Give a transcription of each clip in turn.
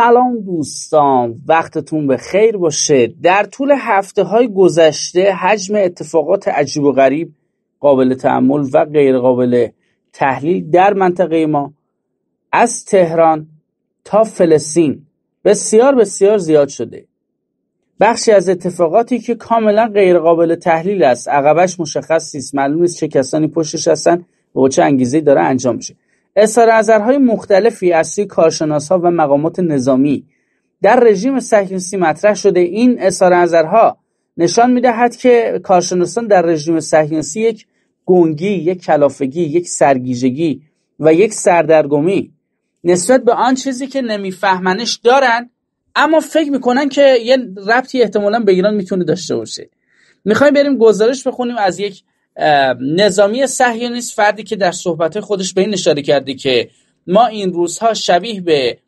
سلام دوستان وقتتون به خیر باشه در طول هفته های گذشته حجم اتفاقات عجیب و غریب قابل تحمل و غیر قابل تحلیل در منطقه ما از تهران تا فلسطین بسیار بسیار زیاد شده بخشی از اتفاقاتی که کاملا غیر قابل تحلیل است عقبش مشخص نیست معلوم نیست چه کسانی پشتش هستن و با چه انگیزه داره انجام میشه اظهار نظرهای مختلفی از سوی ها و مقامات نظامی در رژیم صهیونیستی مطرح شده این اظهار نظرها نشان میدهد که کارشناسان در رژیم صهیونیستی یک گنگی، یک کلافگی، یک سرگیجگی و یک سردرگمی نسبت به آن چیزی که نمیفهمنش دارن اما فکر میکنن که یه ربطی احتمالا به ایران میتونه داشته باشه میخوایم بریم گزارش بخونیم از یک نظامی صهیونیست فردی که در صحبت خودش به این اشاره کرده که ما این روزها شبیه به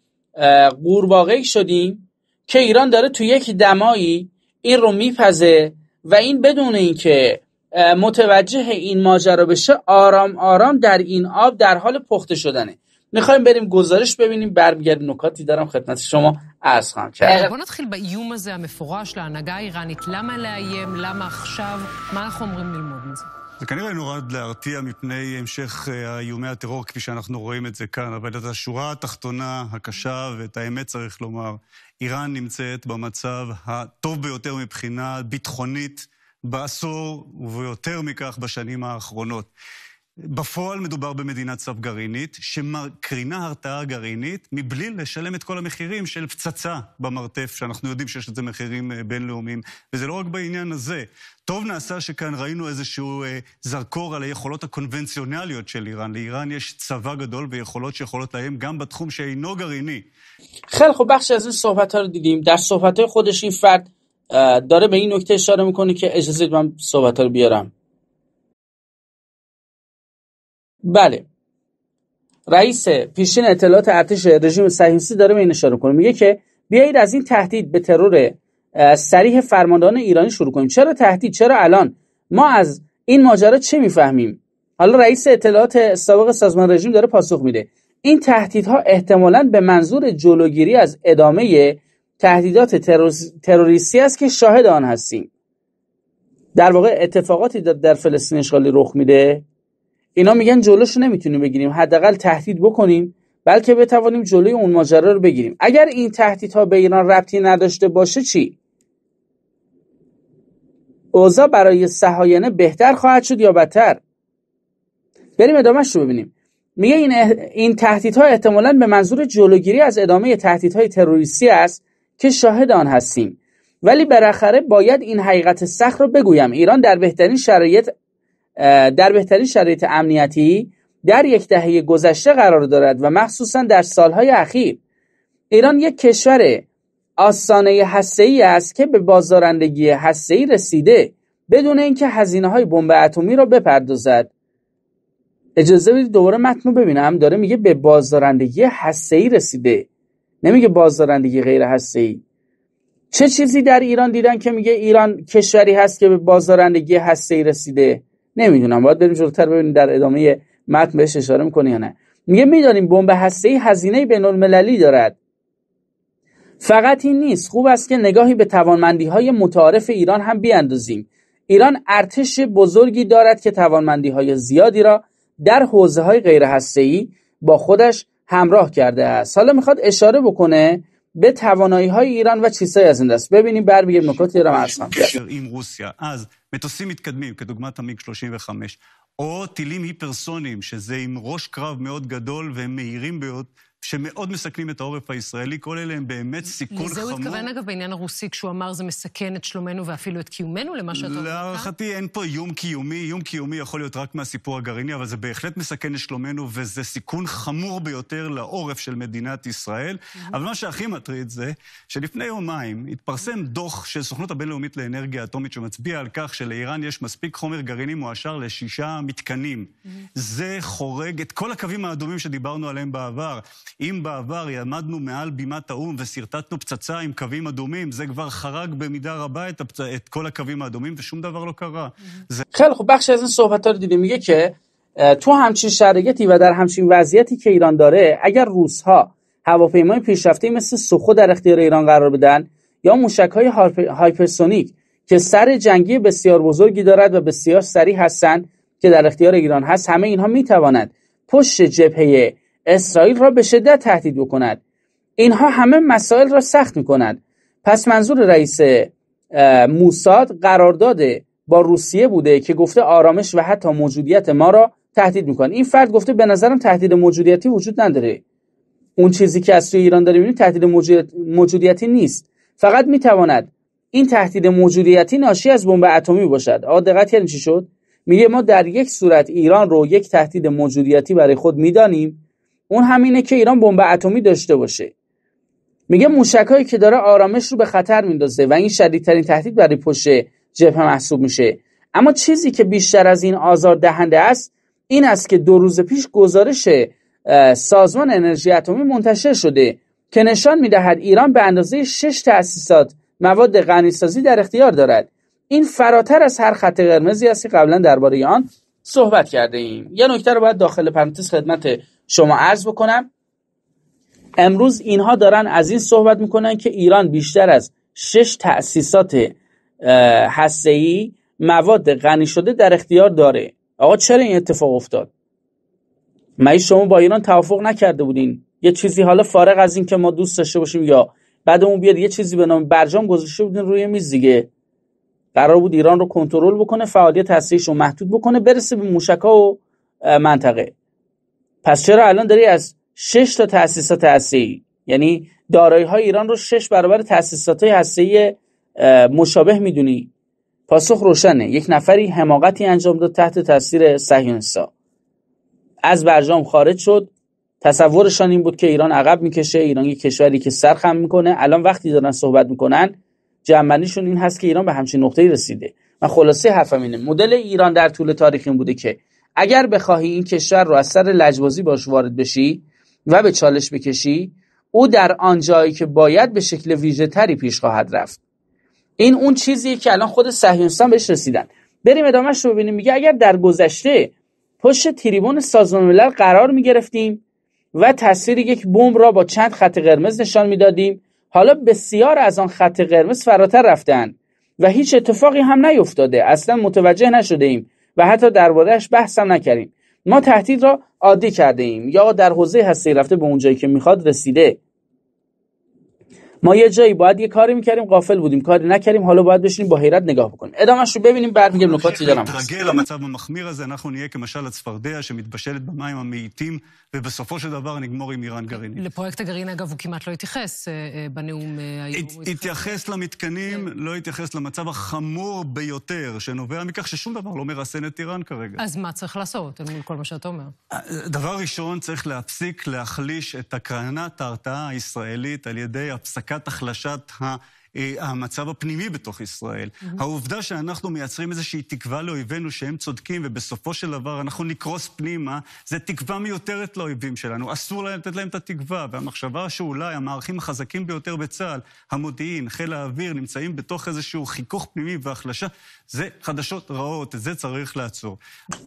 قورباغه شدیم که ایران داره تو یک دمایی این رو میپزه و این بدون اینکه متوجه این ماجرا بشه آرام آرام در این آب در حال پخته شدنه میخوایم بریم گزارش ببینیم برمیگردیم نکاتی دارم خدمت شما از خواهم کرد نتخیل با ایوم از لما لایم لما ما זה כנראה נועד להרתיע מפני המשך אה, איומי הטרור כפי שאנחנו רואים את זה כאן, אבל את השורה התחתונה הקשה, ואת האמת צריך לומר, איראן נמצאת במצב הטוב ביותר מבחינה ביטחונית בעשור, וביותר מכך בשנים האחרונות. בפועל מדובר במדינת סף גרעינית, שמקרינה הרתעה גרעינית מבלי לשלם את כל המחירים של פצצה במרתף, שאנחנו יודעים שיש לזה מחירים אה, בינלאומיים. וזה לא רק בעניין הזה. טוב נעשה שכאן ראינו איזשהו אה, זרקור על היכולות הקונבנציונליות של איראן. לאיראן יש צבא גדול ויכולות שיכולות להם גם בתחום שאינו גרעיני. חלק بخش از این صحبت ها رو دیدیم در صحبت های خودش این فرد داره به این نکته اشاره میکنه بله رئیس پیشین اطلاعات ارتش رژیم صهیونیستی داره می کنه میگه که بیایید از این تهدید به ترور سریح فرماندهان ایرانی شروع کنیم چرا تهدید چرا الان ما از این ماجرا چه میفهمیم حالا رئیس اطلاعات سابق سازمان رژیم داره پاسخ میده این تهدیدها احتمالا به منظور جلوگیری از ادامه تهدیدات تروریستی است که شاهد آن هستیم در واقع اتفاقاتی در, در فلسطین اشغالی رخ میده اینا میگن جلوش نمیتونیم بگیریم حداقل تهدید بکنیم بلکه بتوانیم جلوی اون ماجرا رو بگیریم اگر این تهدیدها به ایران ربطی نداشته باشه چی اوضاع برای سهاینه بهتر خواهد شد یا بدتر بریم ادامهش رو ببینیم میگه این, اح... این تهدیدها احتمالا به منظور جلوگیری از ادامه تهدیدهای تروریستی است که شاهد آن هستیم ولی بالاخره باید این حقیقت سخت را بگویم ایران در بهترین شرایط در بهترین شرایط امنیتی در یک دهه گذشته قرار دارد و مخصوصا در سالهای اخیر ایران یک کشور آسانه ای است که به بازدارندگی ای رسیده بدون اینکه هزینه های بمب اتمی را بپردازد اجازه بدید دوباره متن رو ببینم داره میگه به بازدارندگی ای رسیده نمیگه بازدارندگی غیر ای. چه چیزی در ایران دیدن که میگه ایران کشوری هست که به بازدارندگی ای رسیده نمیدونم باید بریم جلوتر ببینیم در ادامه متن بهش اشاره میکنه یا نه میگه میدانیم بمب ای هزینه المللی دارد فقط این نیست خوب است که نگاهی به توانمندی های متعارف ایران هم بیاندازیم ایران ارتش بزرگی دارد که توانمندی های زیادی را در حوزه های غیر ای با خودش همراه کرده است حالا میخواد اشاره بکنه به توانایی های ایران و چیزهایی از این دست ببینیم بر بگیر نکات ایران اصلا این روسیا از متوسیم מתקדמים כדוגמת המיג 35 או טילים היפרסוניים, שזה עם ראש קרב מאוד גדול והם מהירים ביותר שמאוד מסכנים את העורף הישראלי, כל אלה הם באמת סיכון חמור. לזה הוא התכוון, אגב, בעניין הרוסי, כשהוא אמר זה מסכן את שלומנו ואפילו את קיומנו, למה שאתה אומר אה? להערכתי אין פה איום קיומי, איום קיומי יכול להיות רק מהסיפור הגרעיני, אבל זה בהחלט מסכן את שלומנו, וזה סיכון חמור ביותר לעורף של מדינת ישראל. אבל מה שהכי מטריד זה שלפני יומיים התפרסם דוח של סוכנות הבינלאומית לאנרגיה אטומית, שמצביע על כך שלאיראן יש מספיק חומר גרעיני מועשר לשישה מתקנים. זה חורג את כל הקווים האדומים שדיברנו עליהם בעבר. אם בעבר עמדנו מעל בימת האו"ם ושרטטנו פצצה עם קווים אדומים, זה כבר חרג במידה רבה את, הפצ... את כל הקווים האדומים ושום דבר לא קרה. خیلی خوب بخش از این صحبت ها رو میگه که تو همچین شرایطی و در همچین وضعیتی که ایران داره اگر روس ها هواپیمای پیشرفته مثل سوخو در اختیار ایران قرار بدن یا موشک های هایپرسونیک که سر جنگی بسیار بزرگی دارد و بسیار سریع هستند که در اختیار ایران هست همه اینها میتوانند پشت جبهه اسرائیل را به شدت تهدید بکند اینها همه مسائل را سخت می پس منظور رئیس موساد قرارداد با روسیه بوده که گفته آرامش و حتی موجودیت ما را تهدید میکنه این فرد گفته به نظرم تهدید موجودیتی وجود نداره اون چیزی که از سوی ایران داره میبینیم تهدید موجودیتی نیست فقط میتواند این تهدید موجودیتی ناشی از بمب اتمی باشد آقا دقت کردین چی شد میگه ما در یک صورت ایران رو یک تهدید موجودیتی برای خود میدانیم اون همینه که ایران بمب اتمی داشته باشه میگه موشکایی که داره آرامش رو به خطر میندازه و این شدیدترین تهدید برای پشت جبهه محسوب میشه اما چیزی که بیشتر از این آزار دهنده است این است که دو روز پیش گزارش سازمان انرژی اتمی منتشر شده که نشان میدهد ایران به اندازه 6 تأسیسات مواد غنیسازی در اختیار دارد این فراتر از هر خط قرمزی است که قبلا درباره آن صحبت کرده ایم یه نکته رو باید داخل پرانتز خدمت شما عرض بکنم امروز اینها دارن از این صحبت میکنن که ایران بیشتر از شش تأسیسات هسته‌ای مواد غنی شده در اختیار داره آقا چرا این اتفاق افتاد مگه شما با ایران توافق نکرده بودین یه چیزی حالا فارغ از این که ما دوست داشته باشیم یا بعد اون بیاد یه چیزی به نام برجام گذاشته بودین روی میز دیگه قرار بود ایران رو کنترل بکنه فعالیت هستیش رو محدود بکنه برسه به موشکا و منطقه پس چرا الان داری از 6 تا تاسیسات هسته‌ای یعنی دارایی های ایران رو 6 برابر تاسیسات هسته‌ای مشابه میدونی پاسخ روشنه یک نفری حماقتی انجام داد تحت تاثیر صهیونیستا از برجام خارج شد تصورشان این بود که ایران عقب میکشه ایران یک کشوری که سرخم میکنه الان وقتی دارن صحبت میکنن جمعنیشون این هست که ایران به همچین نقطه‌ای رسیده من خلاصه حرفم اینه مدل ایران در طول تاریخ این بوده که اگر بخواهی این کشور رو از سر لجبازی باش وارد بشی و به چالش بکشی او در جایی که باید به شکل ویژه تری پیش خواهد رفت این اون چیزیه که الان خود صهیونیستان بهش رسیدن بریم ادامهش رو ببینیم میگه اگر در گذشته پشت تریبون سازمان ملل قرار میگرفتیم و تصویر یک بمب را با چند خط قرمز نشان میدادیم حالا بسیار از آن خط قرمز فراتر رفتن و هیچ اتفاقی هم نیفتاده اصلا متوجه نشده و حتی دربارهش بحث هم نکردیم ما تهدید را عادی کرده ایم یا در حوزه هستی رفته به اونجایی که میخواد رسیده ما یه جایی باید یه کاری میکردیم قافل بودیم کاری نکردیم حالا باید بشینیم با حیرت نگاه بکنیم ادامش رو ببینیم بعد میگم نکاتی دارم נתרגל למצב המחמיר הזה, אנחנו נהיה כמשל הצפרדע שמתבשלת במים המאיטים, ובסופו של דבר נגמור עם איראן גרעינית. לפרויקט הגרעין, אגב, הוא כמעט לא התייחס בנאום היום. התייחס למתקנים, לא התייחס למצב החמור ביותר, שנובע מכך ששום דבר לא מרסן את איראן כרגע. אז מה צריך לעשות אל מול כל מה שאתה אומר? דבר ראשון, צריך להפסיק להחליש את הקרנת ההרתעה הישראלית על ידי הפסקה. הצדקת החלשת ה... אה, המצב הפנימי בתוך ישראל. Mm-hmm. העובדה שאנחנו מייצרים איזושהי תקווה לאויבינו שהם צודקים, ובסופו של דבר אנחנו נקרוס פנימה, זה תקווה מיותרת לאויבים שלנו. אסור לתת להם את התקווה. והמחשבה שאולי המערכים החזקים ביותר בצה"ל, המודיעין, חיל האוויר, נמצאים בתוך איזשהו חיכוך פנימי והחלשה, זה חדשות רעות, את זה צריך לעצור.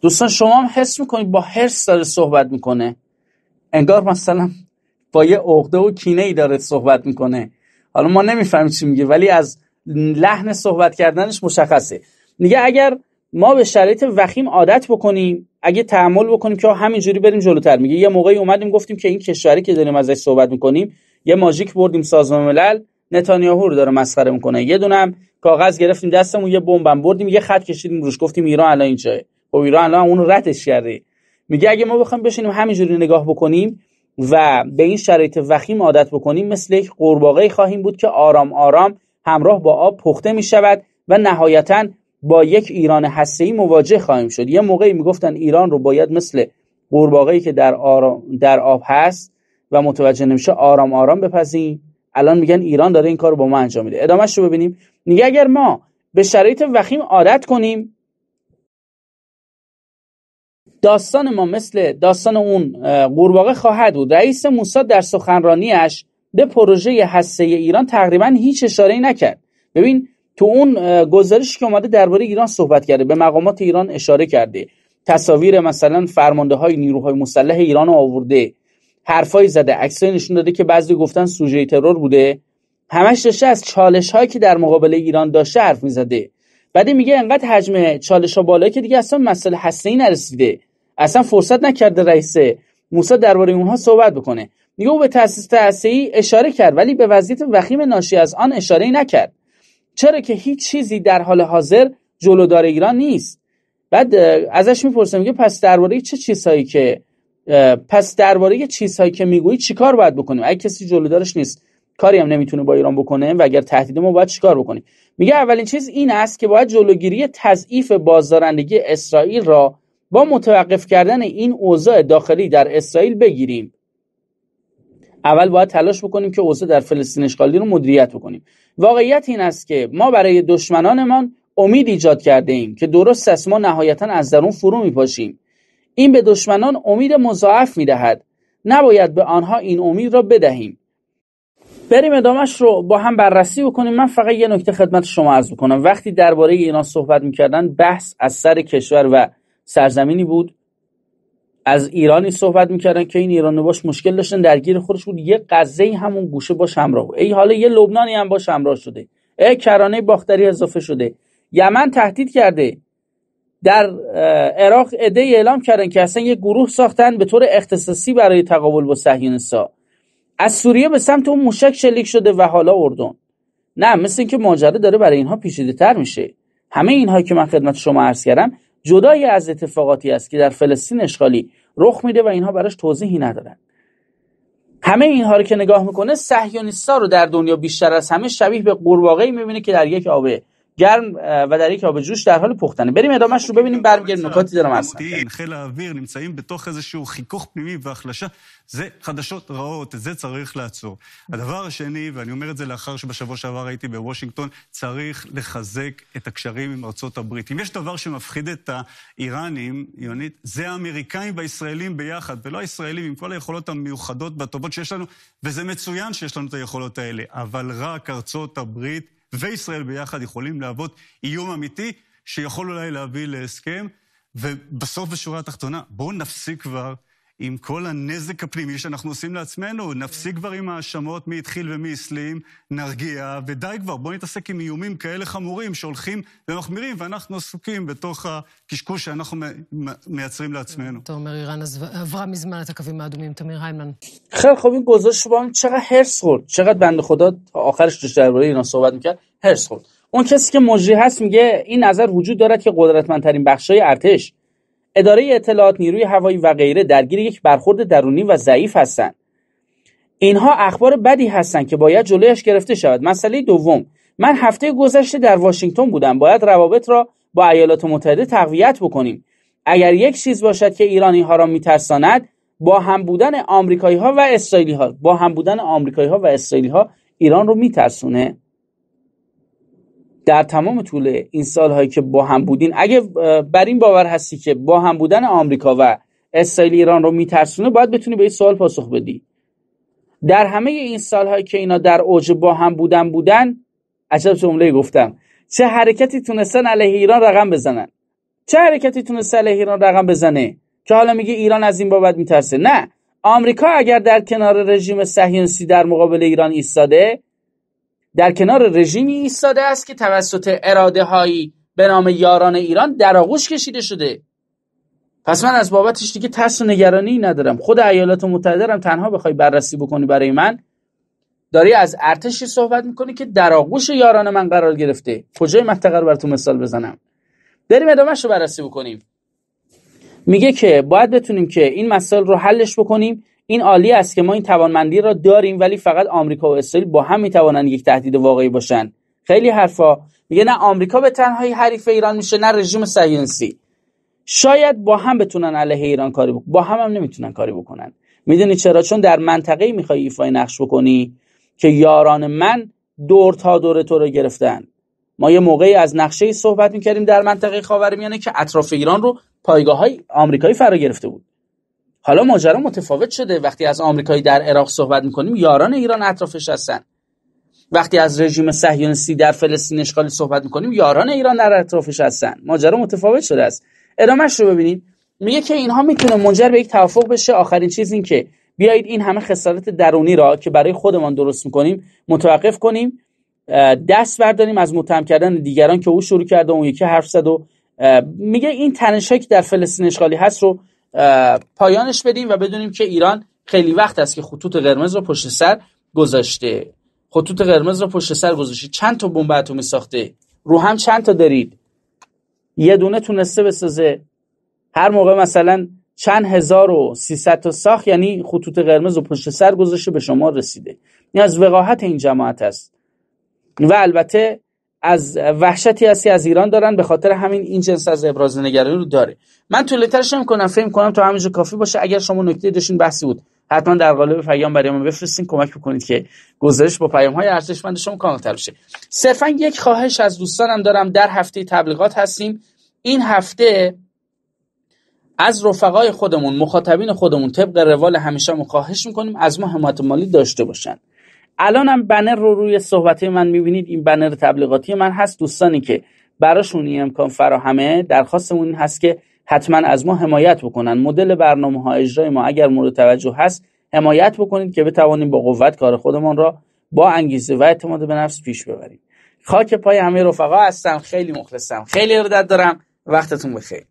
דוסן, دوستان חס מקומי, בו חס על סוף ועד מקונה. אין גור מסלם. با یه عقده و کینه ای داره صحبت میکنه حالا ما نمیفهمیم چی میگه ولی از لحن صحبت کردنش مشخصه میگه اگر ما به شرایط وخیم عادت بکنیم اگه تحمل بکنیم که همینجوری بریم جلوتر میگه یه موقعی اومدیم گفتیم که این کشوری که داریم ازش صحبت میکنیم یه ماژیک بردیم سازمان ملل نتانیاهو رو داره مسخره میکنه یه دونم کاغذ گرفتیم دستمون یه بمبم بردیم یه خط کشیدیم روش گفتیم ایران الان اینجاست خب ایران الان اون ردش کرده میگه اگه ما بخوایم بشینیم همینجوری نگاه بکنیم و به این شرایط وخیم عادت بکنیم مثل یک قورباغه خواهیم بود که آرام آرام همراه با آب پخته می شود و نهایتا با یک ایران هسته‌ای مواجه خواهیم شد یه موقعی میگفتن ایران رو باید مثل قورباغه‌ای که در, آرام در آب هست و متوجه نمیشه آرام آرام بپزیم الان میگن ایران داره این کار رو با ما انجام میده ادامهش رو ببینیم میگه اگر ما به شرایط وخیم عادت کنیم داستان ما مثل داستان اون قورباغه خواهد بود رئیس موساد در سخنرانیش به پروژه هسته ایران تقریبا هیچ اشاره نکرد ببین تو اون گزارش که اومده درباره ایران صحبت کرده به مقامات ایران اشاره کرده تصاویر مثلا فرمانده های نیروهای مسلح ایران رو آورده حرفای زده عکسای نشون داده که بعضی گفتن سوژه ترور بوده همش داشته از چالش که در مقابل ایران داشته حرف میزده بعد میگه انقدر حجم چالش ها بالا که دیگه اصلا مسئله هسته ای نرسیده اصلا فرصت نکرده رئیس موسا درباره اونها صحبت بکنه میگه او به تاسیس اشاره کرد ولی به وضعیت وخیم ناشی از آن اشاره نکرد چرا که هیچ چیزی در حال حاضر جلودار ایران نیست بعد ازش میپرسه میگه پس درباره چه چیزهایی که پس درباره چیزهایی که میگویی چیکار باید بکنیم اگه کسی جلودارش نیست کاری هم نمیتونه با ایران بکنه و اگر تهدید ما باید چیکار بکنیم میگه اولین چیز این است که باید جلوگیری تضعیف بازدارندگی اسرائیل را با متوقف کردن این اوضاع داخلی در اسرائیل بگیریم اول باید تلاش بکنیم که اوضاع در فلسطین اشغالی رو مدیریت بکنیم واقعیت این است که ما برای دشمنانمان امید ایجاد کرده ایم که درست است ما نهایتا از درون فرو میپاشیم این به دشمنان امید مضاعف میدهد نباید به آنها این امید را بدهیم بریم ادامش رو با هم بررسی بکنیم من فقط یه نکته خدمت شما عرض بکنم وقتی درباره اینا صحبت میکردن بحث از سر کشور و سرزمینی بود از ایرانی صحبت میکردن که این ایران باش مشکل داشتن درگیر خودش بود یه قزه همون گوشه باش همراه بود ای حالا یه لبنانی هم باش همراه شده ای کرانه باختری اضافه شده یمن تهدید کرده در عراق عده اعلام کردن که اصلا یه گروه ساختن به طور اختصاصی برای تقابل با صهیونیست‌ها از سوریه به سمت اون موشک شلیک شده و حالا اردن نه مثل اینکه ماجرا داره برای اینها پیچیده تر میشه همه اینها که من خدمت شما عرض کردم جدایی از اتفاقاتی است که در فلسطین اشغالی رخ میده و اینها براش توضیحی ندارن همه اینها رو که نگاه میکنه صهیونیستا رو در دنیا بیشتر از همه شبیه به قورباغه‌ای میبینه که در یک آبه گرم و در یک آب جوش در حال پختنه بریم ادامهش رو ببینیم برمیگردیم نکاتی دارم عرض חיל האוויר נמצאים בתוך איזשהו חיכוך פנימי והחלשה, זה חדשות רעות, את זה צריך לעצור. הדבר השני, ואני אומר את זה לאחר שבשבוע שעבר הייתי בוושינגטון, צריך לחזק את הקשרים עם ארצות הברית. אם יש דבר שמפחיד את האיראנים, יונית, זה האמריקאים והישראלים ביחד, ולא הישראלים עם כל היכולות המיוחדות והטובות שיש לנו, וזה מצוין שיש לנו את היכולות האלה, אבל רק ארצות הברית וישראל ביחד יכולים להוות איום אמיתי שיכול אולי להביא להסכם, ובסוף, בשורה התחתונה, בואו נפסיק כבר. עם כל הנזק הפנימי שאנחנו עושים לעצמנו. נפסיק כבר עם האשמות מי התחיל ומי הסלים, נרגיע, ודי כבר, בואו נתעסק עם איומים כאלה חמורים שהולכים ומחמירים, ואנחנו עסוקים בתוך הקשקוש שאנחנו מייצרים לעצמנו. אתה אומר, איראן עברה מזמן את הקווים האדומים, תמיר היימן. חלק خوب این זה با هم چقدر هرس خورد چقدر بنده خدا آخرش داشت درباره اینا صحبت میکرد هرس خورد اون کسی که مجری هست میگه این نظر وجود دارد که قدرتمندترین بخشای ارتش اداره اطلاعات نیروی هوایی و غیره درگیر یک برخورد درونی و ضعیف هستند اینها اخبار بدی هستند که باید جلویش گرفته شود مسئله دوم من هفته گذشته در واشنگتن بودم باید روابط را با ایالات متحده تقویت بکنیم اگر یک چیز باشد که ایرانی ها را میترساند با هم بودن آمریکایی ها و اسرائیلی ها با هم بودن آمریکایی ها و اسرائیلی ها ایران رو میترسونه در تمام طول این سالهایی که با هم بودین اگه بر این باور هستی که با هم بودن آمریکا و اسرائیل ایران رو میترسونه باید بتونی به این سوال پاسخ بدی در همه این سالهایی که اینا در اوج با هم بودن بودن عجب جمله گفتم چه حرکتی تونستن علیه ایران رقم بزنن چه حرکتی تونسته علیه ایران رقم بزنه که حالا میگه ایران از این بابت میترسه نه آمریکا اگر در کنار رژیم صهیونیستی در مقابل ایران ایستاده در کنار رژیمی ایستاده است که توسط اراده هایی به نام یاران ایران در آغوش کشیده شده پس من از بابتش دیگه ترس و نگرانی ندارم خود ایالات متحده تنها بخوای بررسی بکنی برای من داری از ارتشی صحبت میکنی که در آغوش یاران من قرار گرفته کجای منطقه براتون مثال بزنم بریم ادامهش رو بررسی بکنیم میگه که باید بتونیم که این مسائل رو حلش بکنیم این عالی است که ما این توانمندی را داریم ولی فقط آمریکا و اسرائیل با هم میتوانند یک تهدید واقعی باشند خیلی حرفا میگه نه آمریکا به تنهایی حریف ایران میشه نه رژیم سیونسی شاید با هم بتونن علیه ایران کاری بکنن با هم هم نمیتونن کاری بکنن میدونی چرا چون در منطقه میخوای ایفای نقش بکنی که یاران من دور تا دور تو رو گرفتن ما یه موقعی از نقشه صحبت میکردیم در منطقه خاورمیانه که اطراف ایران رو پایگاه های آمریکایی فرا گرفته بود حالا ماجرا متفاوت شده وقتی از آمریکایی در عراق صحبت میکنیم یاران ایران اطرافش هستن وقتی از رژیم صهیونیستی در فلسطین اشغالی صحبت میکنیم یاران ایران در اطرافش هستن ماجرا متفاوت شده است ادامهش رو ببینید میگه که اینها میتونه منجر به یک توافق بشه آخرین چیز این که بیایید این همه خسارت درونی را که برای خودمان درست میکنیم متوقف کنیم دست برداریم از متهم کردن دیگران که او شروع کرده اون یکی حرف زد و میگه این تنشایی که در فلسطین اشغالی هست رو پایانش بدیم و بدونیم که ایران خیلی وقت است که خطوط قرمز رو پشت سر گذاشته خطوط قرمز رو پشت سر گذاشته چند تا بمب اتمی ساخته رو هم چند تا دارید یه دونه تونسته بسازه هر موقع مثلا چند هزار و سیصد تا ساخت یعنی خطوط قرمز و پشت سر گذاشته به شما رسیده این از وقاحت این جماعت است و البته از وحشتی هستی از ایران دارن به خاطر همین این جنس از ابراز نگرانی رو داره من طولترش نمی کنم فهم کنم تو همینجا کافی باشه اگر شما نکته داشتین بحثی بود حتما در قالب پیام برای ما بفرستین کمک بکنید که گزارش با پیام های ارزشمند شما کاملتر بشه صرفا یک خواهش از دوستانم دارم در هفته تبلیغات هستیم این هفته از رفقای خودمون مخاطبین خودمون طبق روال همیشه ما خواهش میکنیم از ما حمایت مالی داشته باشند. الانم بنر رو روی صحبت من میبینید این بنر تبلیغاتی من هست دوستانی که براشون این امکان فراهمه درخواستمون این هست که حتما از ما حمایت بکنن مدل برنامه ها اجرای ما اگر مورد توجه هست حمایت بکنید که بتوانیم با قوت کار خودمان را با انگیزه و اعتماد به نفس پیش ببریم خاک پای همه رفقا هستم خیلی مخلصم خیلی ارادت دارم وقتتون بخیر